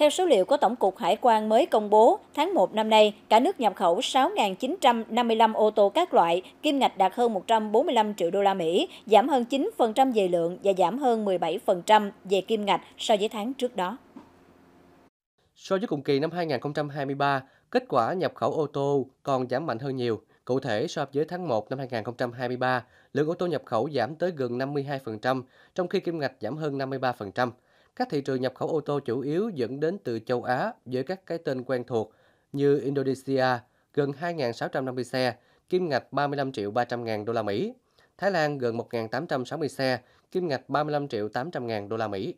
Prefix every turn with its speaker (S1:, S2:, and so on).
S1: Theo số liệu của Tổng cục Hải quan mới công bố, tháng 1 năm nay, cả nước nhập khẩu 6.955 ô tô các loại, kim ngạch đạt hơn 145 triệu đô la Mỹ, giảm hơn 9% về lượng và giảm hơn 17% về kim ngạch so với tháng trước đó.
S2: So với cùng kỳ năm 2023, kết quả nhập khẩu ô tô còn giảm mạnh hơn nhiều. Cụ thể, so với tháng 1 năm 2023, lượng ô tô nhập khẩu giảm tới gần 52%, trong khi kim ngạch giảm hơn 53%. Các thị trường nhập khẩu ô tô chủ yếu dẫn đến từ châu Á với các cái tên quen thuộc như Indonesia, gần 2.650 xe, kim ngạch 35 triệu 300 ngàn đô la Mỹ. Thái Lan gần 1.860 xe, kim ngạch 35 triệu 800 ngàn đô la Mỹ.